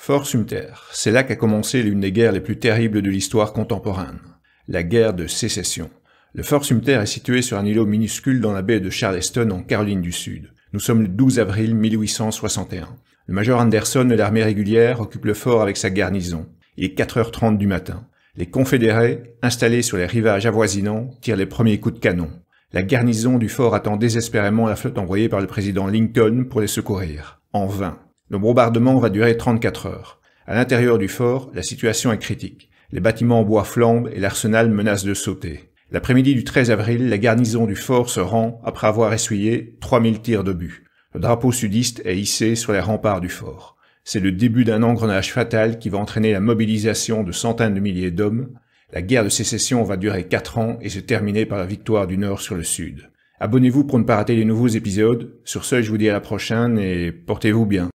Fort Sumter, c'est là qu'a commencé l'une des guerres les plus terribles de l'histoire contemporaine, la guerre de sécession. Le Fort Sumter est situé sur un îlot minuscule dans la baie de Charleston en Caroline du Sud. Nous sommes le 12 avril 1861. Le major Anderson de l'armée régulière occupe le fort avec sa garnison. Il est 4h30 du matin. Les confédérés, installés sur les rivages avoisinants, tirent les premiers coups de canon. La garnison du fort attend désespérément la flotte envoyée par le président Lincoln pour les secourir. En vain. Le bombardement va durer 34 heures. À l'intérieur du fort, la situation est critique. Les bâtiments en bois flambent et l'arsenal menace de sauter. L'après-midi du 13 avril, la garnison du fort se rend après avoir essuyé 3000 tirs de but. Le drapeau sudiste est hissé sur les remparts du fort. C'est le début d'un engrenage fatal qui va entraîner la mobilisation de centaines de milliers d'hommes. La guerre de sécession va durer 4 ans et se terminer par la victoire du Nord sur le Sud. Abonnez-vous pour ne pas rater les nouveaux épisodes. Sur ce, je vous dis à la prochaine et portez-vous bien.